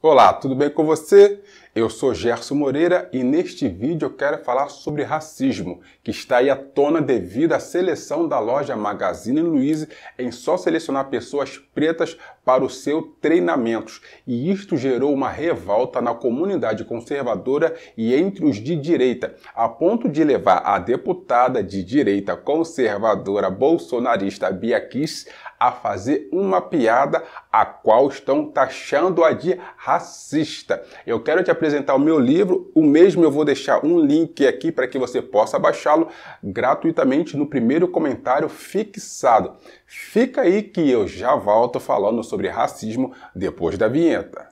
Olá, tudo bem com você? Eu sou Gerson Moreira e neste vídeo eu quero falar sobre racismo, que está aí à tona devido à seleção da loja Magazine Luiza em só selecionar pessoas pretas para os seus treinamentos. E isto gerou uma revolta na comunidade conservadora e entre os de direita, a ponto de levar a deputada de direita conservadora bolsonarista Bia Kiss a fazer uma piada a qual estão taxando-a de racista. Eu quero te apresentar o meu livro, o mesmo eu vou deixar um link aqui para que você possa baixá-lo gratuitamente no primeiro comentário fixado. Fica aí que eu já volto falando sobre racismo depois da vinheta.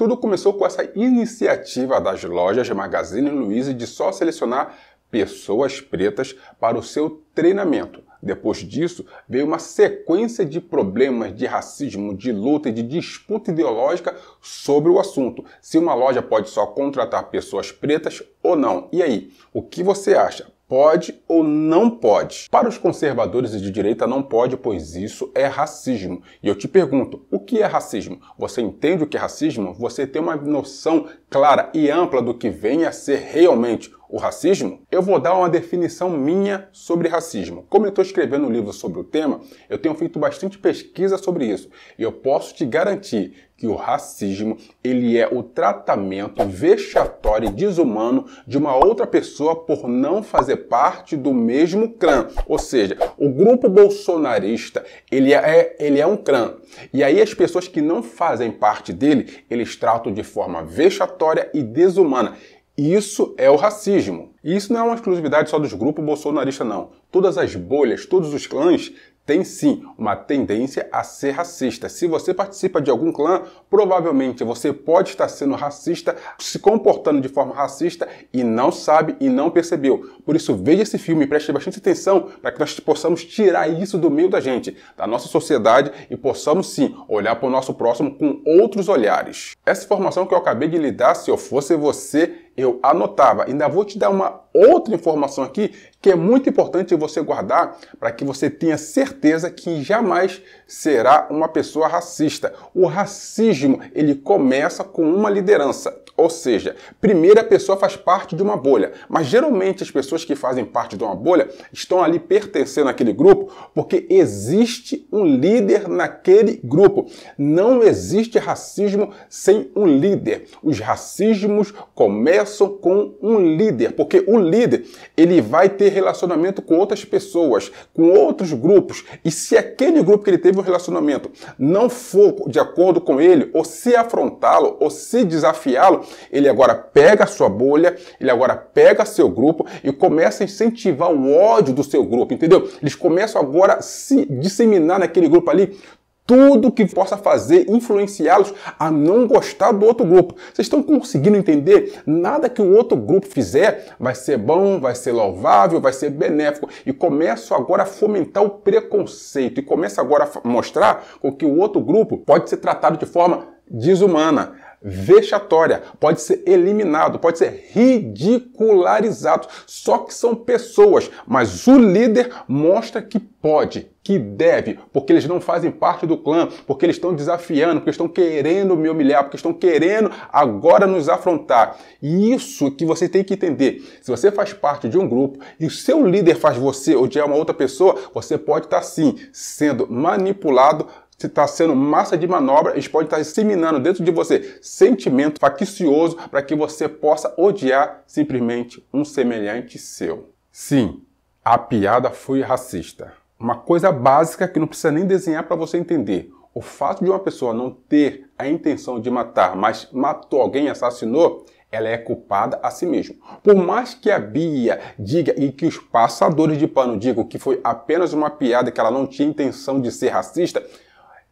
Tudo começou com essa iniciativa das lojas Magazine Luiza de só selecionar pessoas pretas para o seu treinamento. Depois disso, veio uma sequência de problemas de racismo, de luta e de disputa ideológica sobre o assunto. Se uma loja pode só contratar pessoas pretas ou não. E aí, o que você acha? pode ou não pode. Para os conservadores e de direita não pode, pois isso é racismo. E eu te pergunto, o que é racismo? Você entende o que é racismo? Você tem uma noção clara e ampla do que vem a ser realmente o racismo, eu vou dar uma definição minha sobre racismo. Como eu estou escrevendo um livro sobre o tema, eu tenho feito bastante pesquisa sobre isso e eu posso te garantir que o racismo ele é o tratamento vexatório e desumano de uma outra pessoa por não fazer parte do mesmo clã. Ou seja, o grupo bolsonarista ele é, ele é um clã e aí as pessoas que não fazem parte dele eles tratam de forma vexatória predatória e desumana. Isso é o racismo. E isso não é uma exclusividade só dos grupos bolsonaristas, não. Todas as bolhas, todos os clãs têm sim uma tendência a ser racista. Se você participa de algum clã, provavelmente você pode estar sendo racista, se comportando de forma racista e não sabe e não percebeu. Por isso, veja esse filme e preste bastante atenção para que nós possamos tirar isso do meio da gente, da nossa sociedade e possamos sim olhar para o nosso próximo com outros olhares. Essa informação que eu acabei de lhe dar, se eu fosse você, eu anotava. Ainda vou te dar uma outra informação aqui que é muito importante você guardar para que você tenha certeza que jamais será uma pessoa racista. O racismo, ele começa com uma liderança. Ou seja, primeiro a pessoa faz parte de uma bolha, mas geralmente as pessoas que fazem parte de uma bolha estão ali pertencendo àquele grupo porque existe um líder naquele grupo. Não existe racismo sem um líder. Os racismos começam com um líder, porque o líder ele vai ter relacionamento com outras pessoas, com outros grupos, e se aquele grupo que ele teve um relacionamento não for de acordo com ele, ou se afrontá-lo, ou se desafiá-lo, ele agora pega a sua bolha, ele agora pega seu grupo e começa a incentivar o ódio do seu grupo, entendeu? Eles começam agora a se disseminar naquele grupo ali tudo que possa fazer influenciá-los a não gostar do outro grupo. Vocês estão conseguindo entender? Nada que um outro grupo fizer vai ser bom, vai ser louvável, vai ser benéfico. E começa agora a fomentar o preconceito e começa agora a mostrar com que o outro grupo pode ser tratado de forma desumana vexatória, pode ser eliminado, pode ser ridicularizado. Só que são pessoas, mas o líder mostra que pode, que deve, porque eles não fazem parte do clã, porque eles estão desafiando, porque estão querendo me humilhar, porque estão querendo agora nos afrontar. E isso que você tem que entender. Se você faz parte de um grupo e o seu líder faz você odiar uma outra pessoa, você pode estar tá, sim sendo manipulado se está sendo massa de manobra, isso pode estar tá disseminando dentro de você sentimento faccioso para que você possa odiar simplesmente um semelhante seu. Sim, a piada foi racista. Uma coisa básica que não precisa nem desenhar para você entender. O fato de uma pessoa não ter a intenção de matar, mas matou alguém, assassinou, ela é culpada a si mesma. Por mais que a Bia diga e que os passadores de pano digam que foi apenas uma piada, que ela não tinha intenção de ser racista,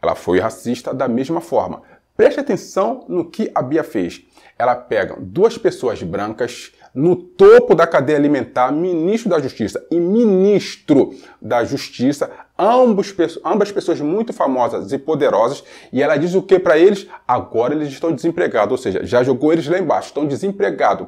ela foi racista da mesma forma. Preste atenção no que a Bia fez. Ela pega duas pessoas brancas no topo da cadeia alimentar, ministro da Justiça e ministro da Justiça, ambos, ambas pessoas muito famosas e poderosas, e ela diz o que para eles? Agora eles estão desempregados, ou seja, já jogou eles lá embaixo, estão desempregados.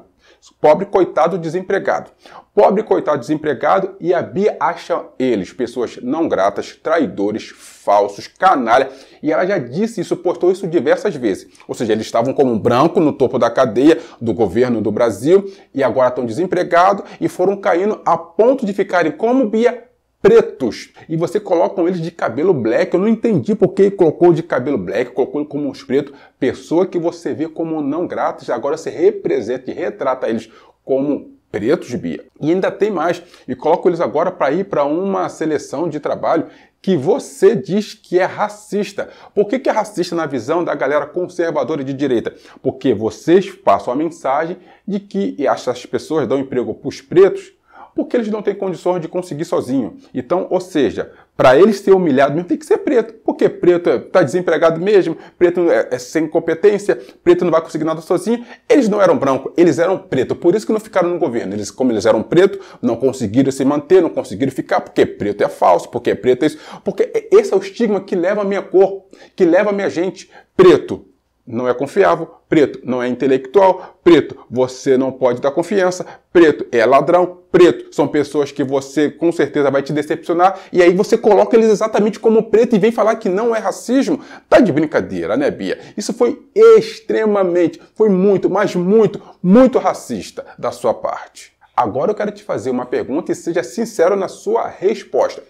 Pobre coitado desempregado. Pobre coitado desempregado e a Bia acha eles pessoas não gratas, traidores, falsos, canalha. E ela já disse isso, postou isso diversas vezes. Ou seja, eles estavam como um branco no topo da cadeia do governo do Brasil e agora estão desempregados e foram caindo a ponto de ficarem como Bia pretos e você colocam eles de cabelo black. Eu não entendi por que colocou de cabelo black, colocou como uns pretos. Pessoa que você vê como não grátis, agora se representa e retrata eles como pretos, Bia. E ainda tem mais. E coloco eles agora para ir para uma seleção de trabalho que você diz que é racista. Por que, que é racista na visão da galera conservadora de direita? Porque vocês passam a mensagem de que essas pessoas dão emprego para os pretos porque eles não têm condições de conseguir sozinho. Então, ou seja, para ele ser humilhado não tem que ser preto. Porque preto está é, desempregado mesmo, preto é, é, sem competência, preto não vai conseguir nada sozinho. Eles não eram branco, eles eram preto. Por isso que não ficaram no governo. Eles, como eles eram preto, não conseguiram se manter, não conseguiram ficar, porque preto é falso, porque é preto é isso. Porque é, esse é o estigma que leva a minha cor, que leva a minha gente preto não é confiável, preto não é intelectual, preto você não pode dar confiança, preto é ladrão, preto são pessoas que você com certeza vai te decepcionar e aí você coloca eles exatamente como preto e vem falar que não é racismo. Tá de brincadeira, né, Bia? Isso foi extremamente, foi muito, mas muito, muito racista da sua parte. Agora eu quero te fazer uma pergunta e seja sincero na sua resposta.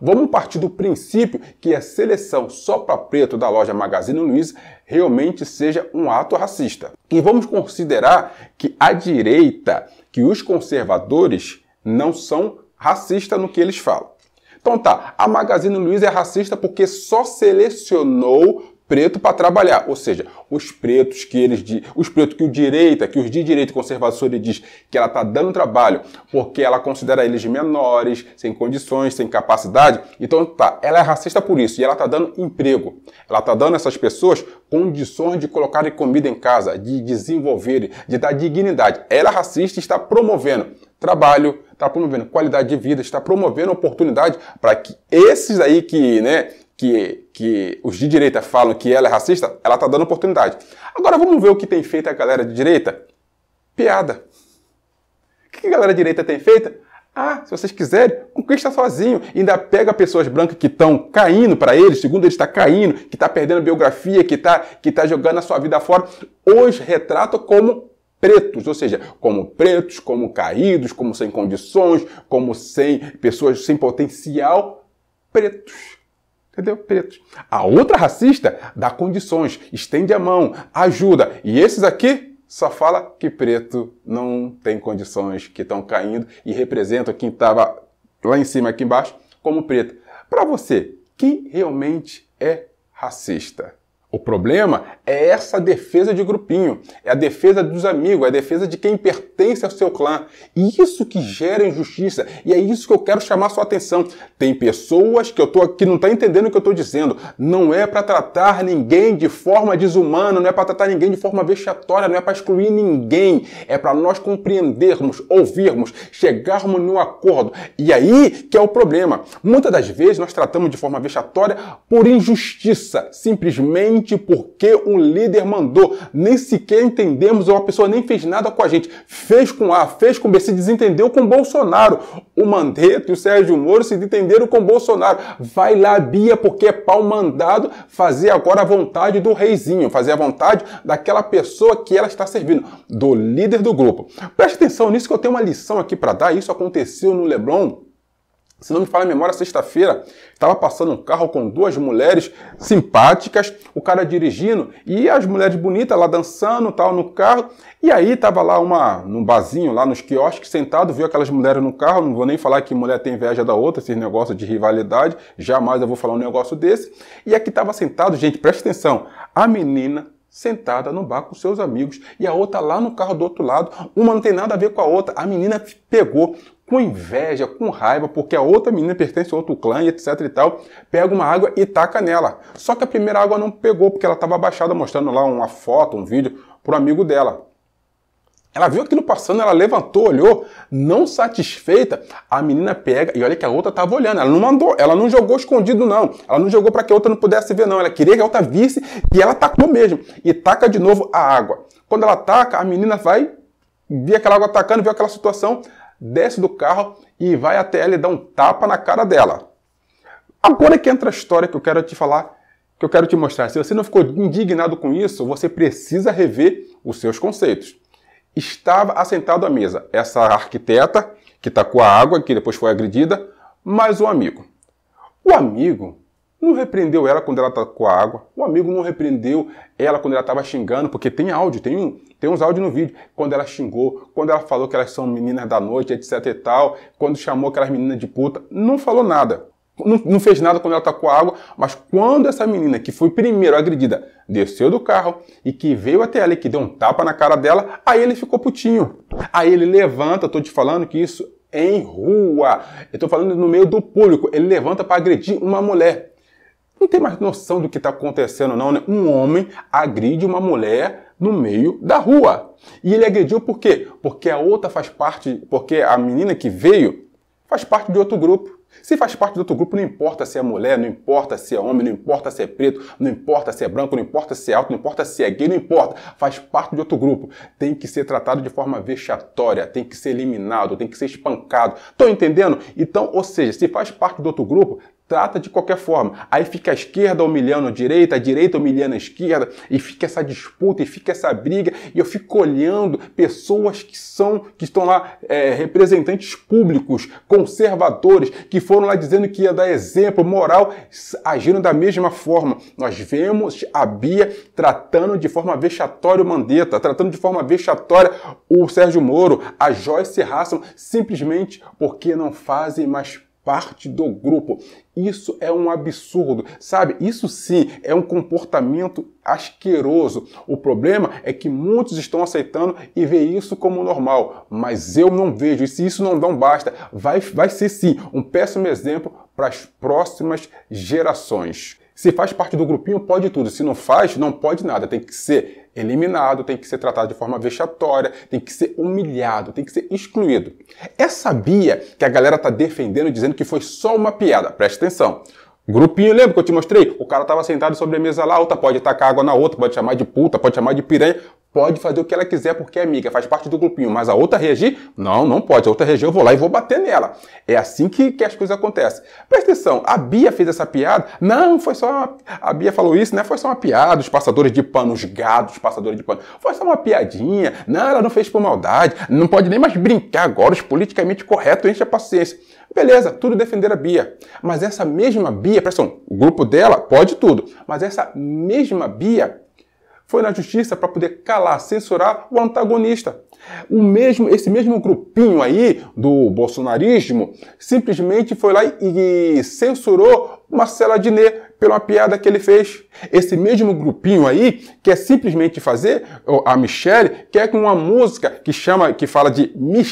Vamos partir do princípio que a seleção só para preto da loja Magazine Luiza realmente seja um ato racista. E vamos considerar que a direita, que os conservadores não são racistas no que eles falam. Então tá, a Magazine Luiza é racista porque só selecionou preto para trabalhar, ou seja, os pretos que eles os pretos que o direita, que os de direito conservador diz que ela tá dando trabalho, porque ela considera eles menores, sem condições, sem capacidade. Então tá, ela é racista por isso e ela tá dando emprego. Ela tá dando essas pessoas condições de colocarem comida em casa, de desenvolverem, de dar dignidade. Ela é racista e está promovendo trabalho, está promovendo qualidade de vida, está promovendo oportunidade para que esses aí que, né, que, que os de direita falam que ela é racista, ela está dando oportunidade. Agora vamos ver o que tem feito a galera de direita? Piada. O que a galera de direita tem feito? Ah, se vocês quiserem, conquista sozinho. Ainda pega pessoas brancas que estão caindo para eles, segundo eles está caindo, que está perdendo biografia, que está que tá jogando a sua vida fora. hoje retratam como pretos, ou seja, como pretos, como caídos, como sem condições, como sem pessoas sem potencial, pretos. Entendeu? Pretos. A outra racista dá condições, estende a mão, ajuda. E esses aqui só fala que preto não tem condições, que estão caindo e representam quem estava lá em cima, aqui embaixo, como preto. Para você, quem realmente é racista? O problema é essa defesa de grupinho, é a defesa dos amigos, é a defesa de quem pertence ao seu clã. E isso que gera injustiça, e é isso que eu quero chamar sua atenção. Tem pessoas que eu tô que não tá entendendo o que eu estou dizendo. Não é para tratar ninguém de forma desumana, não é para tratar ninguém de forma vexatória, não é para excluir ninguém. É para nós compreendermos, ouvirmos, chegarmos num acordo. E aí que é o problema. Muitas das vezes nós tratamos de forma vexatória por injustiça, simplesmente porque um líder mandou. Nem sequer entendemos, uma pessoa nem fez nada com a gente. Fez com A, fez com B, se desentendeu com Bolsonaro. O Mandetta e o Sérgio Moro se entenderam com Bolsonaro. Vai lá, Bia, porque é pau mandado fazer agora a vontade do reizinho, fazer a vontade daquela pessoa que ela está servindo, do líder do grupo. Preste atenção nisso que eu tenho uma lição aqui para dar. Isso aconteceu no Leblon se não me falha a memória, sexta-feira estava passando um carro com duas mulheres simpáticas, o cara dirigindo e as mulheres bonitas lá dançando, tal no carro. E aí estava lá uma num barzinho lá nos quiosques sentado, viu aquelas mulheres no carro, não vou nem falar que mulher tem inveja da outra, esses negócios de rivalidade, jamais eu vou falar um negócio desse. E aqui estava sentado, gente, presta atenção. A menina sentada no bar com seus amigos e a outra lá no carro do outro lado. Uma não tem nada a ver com a outra. A menina pegou com inveja, com raiva, porque a outra menina pertence a outro clã e etc e tal, pega uma água e taca nela. Só que a primeira água não pegou porque ela estava abaixada mostrando lá uma foto, um vídeo pro amigo dela. Ela viu aquilo passando, ela levantou, olhou, não satisfeita, a menina pega e olha que a outra estava olhando. Ela não mandou, ela não jogou escondido, não. Ela não jogou para que a outra não pudesse ver, não. Ela queria que a outra visse e ela tacou mesmo. E taca de novo a água. Quando ela taca, a menina vai, vê aquela água atacando, vê aquela situação, desce do carro e vai até ela e dá um tapa na cara dela. Agora que entra a história que eu quero te falar que eu quero te mostrar. Se você não ficou indignado com isso, você precisa rever os seus conceitos estava assentado à mesa essa arquiteta que tá com a água, que depois foi agredida, mais um amigo. O amigo não repreendeu ela quando ela tá com a água. O amigo não repreendeu ela quando ela estava xingando, porque tem áudio, tem, um, tem uns áudios no vídeo. Quando ela xingou, quando ela falou que elas são meninas da noite, etc e tal, quando chamou aquelas meninas de puta, não falou nada. Não, fez nada quando ela tacou a água, mas quando essa menina que foi primeiro agredida desceu do carro e que veio até ela e que deu um tapa na cara dela, aí ele ficou putinho. Aí ele levanta, estou te falando que isso é em rua. Eu falando no meio do público. Ele levanta para agredir uma mulher. Não tem mais noção do que está acontecendo, não, né? Um homem agride uma mulher no meio da rua. E ele agrediu por quê? Porque a outra faz parte, porque a menina que veio faz parte de outro grupo. Se faz parte do outro grupo, não importa se é mulher, não importa se é homem, não importa se é preto, não importa se é branco, não importa se é alto, não importa se é gay, não importa. Faz parte de outro grupo. Tem que ser tratado de forma vexatória, tem que ser eliminado, tem que ser espancado. Estão entendendo? Então, ou seja, se faz parte do outro grupo, trata de qualquer forma. Aí fica a esquerda humilhando a direita, a direita humilhando a esquerda, e fica essa disputa, e fica essa briga, e eu fico olhando pessoas que são, que estão lá, é, representantes públicos, conservadores, que foram lá dizendo que ia dar exemplo, moral, agindo da mesma forma. Nós vemos a Bia tratando de forma vexatória o Mandetta, tratando de forma vexatória o Sérgio Moro, a Joyce Hassan, simplesmente porque não fazem mais parte do grupo. Isso é um absurdo, sabe? Isso sim é um comportamento asqueroso. O problema é que muitos estão aceitando e vê isso como normal, mas eu não vejo. E se isso não dá um basta, vai, vai ser sim um péssimo exemplo para as próximas gerações. Se faz parte do grupinho, pode tudo. Se não faz, não pode nada. Tem que ser eliminado, tem que ser tratado de forma vexatória, tem que ser humilhado, tem que ser excluído. Essa é Bia que a galera tá defendendo, dizendo que foi só uma piada, presta atenção. Grupinho, lembra que eu te mostrei? O cara tava sentado sobre a mesa lá, outra pode tacar água na outra, pode chamar de puta, pode chamar de piranha, pode fazer o que ela quiser porque é amiga, faz parte do grupinho, mas a outra reagir, não, não pode. A outra reagir, eu vou lá e vou bater nela. É assim que, que as coisas acontecem. Presta atenção, a Bia fez essa piada? Não, foi só uma... A Bia falou isso, né? Foi só uma piada, os passadores de pano, os gados passadores de pano. Foi só uma piadinha. Não, ela não fez por maldade. Não pode nem mais brincar agora, os politicamente corretos enchem a paciência. Beleza, tudo defender a Bia. Mas essa mesma Bia, presta atenção, o grupo dela pode tudo, mas essa mesma Bia foi na justiça para poder calar, censurar o antagonista. O mesmo, esse mesmo grupinho aí do bolsonarismo simplesmente foi lá e, e censurou Marcela Diné, pela piada que ele fez. Esse mesmo grupinho aí quer simplesmente fazer, a Michelle, quer com uma música que chama, que fala de me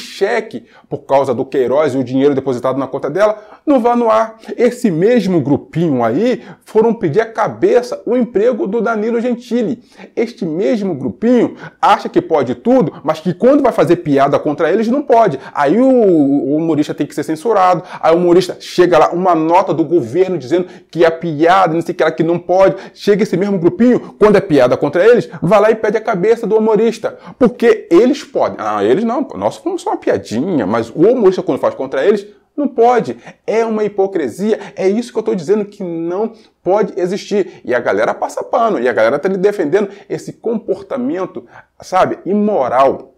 por causa do Queiroz e o dinheiro depositado na conta dela, não vá no ar. Esse mesmo grupinho aí foram pedir a cabeça o emprego do Danilo Gentili. Este mesmo grupinho acha que pode tudo, mas que quando vai fazer piada contra eles não pode. Aí o, o humorista tem que ser censurado, aí o humorista chega lá uma nota do governo dizendo que a piada piada, não sei o que lá que não pode. Chega esse mesmo grupinho, quando é piada contra eles, vai lá e pede a cabeça do humorista. Porque eles podem. Ah, eles não. Nossa, como só uma piadinha, mas o humorista quando faz contra eles, não pode. É uma hipocrisia. É isso que eu estou dizendo que não pode existir. E a galera passa pano. E a galera está defendendo esse comportamento, sabe, imoral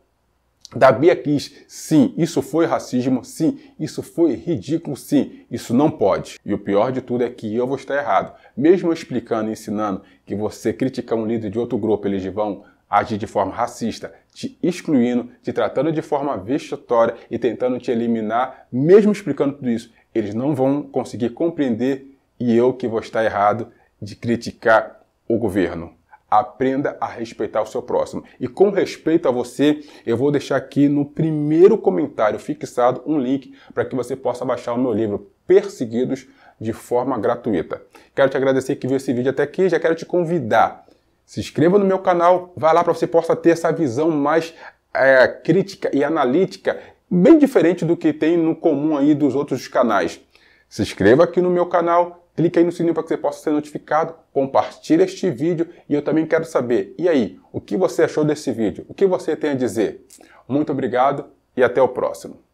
da Bia Kiss. Sim, isso foi racismo. Sim, isso foi ridículo. Sim, isso não pode. E o pior de tudo é que eu vou estar errado. Mesmo explicando e ensinando que você criticar um líder de outro grupo, eles vão agir de forma racista, te excluindo, te tratando de forma vexatória e tentando te eliminar, mesmo explicando tudo isso, eles não vão conseguir compreender e eu que vou estar errado de criticar o governo. Aprenda a respeitar o seu próximo. E com respeito a você, eu vou deixar aqui no primeiro comentário fixado um link para que você possa baixar o meu livro Perseguidos de forma gratuita. Quero te agradecer que viu esse vídeo até aqui, já quero te convidar. Se inscreva no meu canal, vai lá para você possa ter essa visão mais é, crítica e analítica, bem diferente do que tem no comum aí dos outros canais. Se inscreva aqui no meu canal, Clique aí no sininho para que você possa ser notificado, compartilhe este vídeo e eu também quero saber, e aí, o que você achou desse vídeo? O que você tem a dizer? Muito obrigado e até o próximo.